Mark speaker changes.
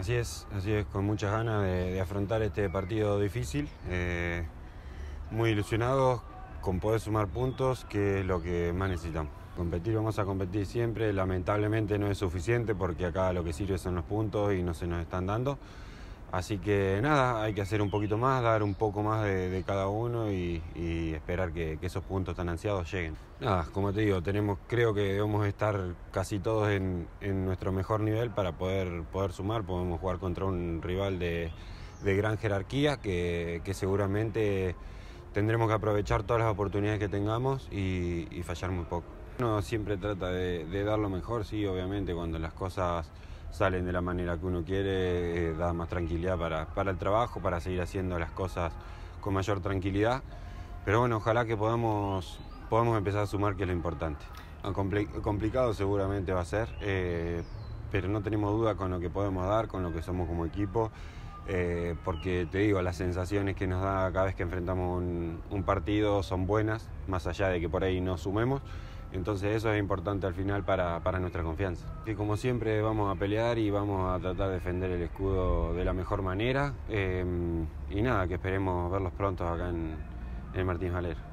Speaker 1: Así es, así es, con muchas ganas de, afrontar este partido difícil, eh, muy ilusionados con poder sumar puntos, que es lo que más necesitamos. Competir vamos a competir siempre, lamentablemente no es suficiente porque acá lo que sirve son los puntos y no se nos están dando. Así que nada, hay que hacer un poquito más, dar un poco más de, cada uno y, esperar que, esos puntos tan ansiados lleguen. Nada, como te digo, tenemos, creo que debemos estar casi todos en, nuestro mejor nivel para poder, poder sumar. Podemos jugar contra un rival de, gran jerarquía que, seguramente tendremos que aprovechar todas las oportunidades que tengamos y, fallar muy poco. Uno siempre trata de, de dar lo mejor, sí, obviamente, cuando las cosas salen de la manera que uno quiere, eh, da más tranquilidad para, para el trabajo, para seguir haciendo las cosas con mayor tranquilidad. Pero bueno, ojalá que podamos, podamos empezar a sumar, que es lo importante. Ah, complicado seguramente va a ser, eh, pero no tenemos duda con lo que podemos dar, con lo que somos como equipo, eh, porque te digo, las sensaciones que nos da cada vez que enfrentamos un, un partido son buenas, más allá de que por ahí no sumemos. Entonces eso es importante al final para, nuestra confianza. como siempre vamos a pelear y vamos a tratar de defender el escudo de la mejor manera. Eh, y nada, que esperemos verlos pronto acá en, el Martín Valer.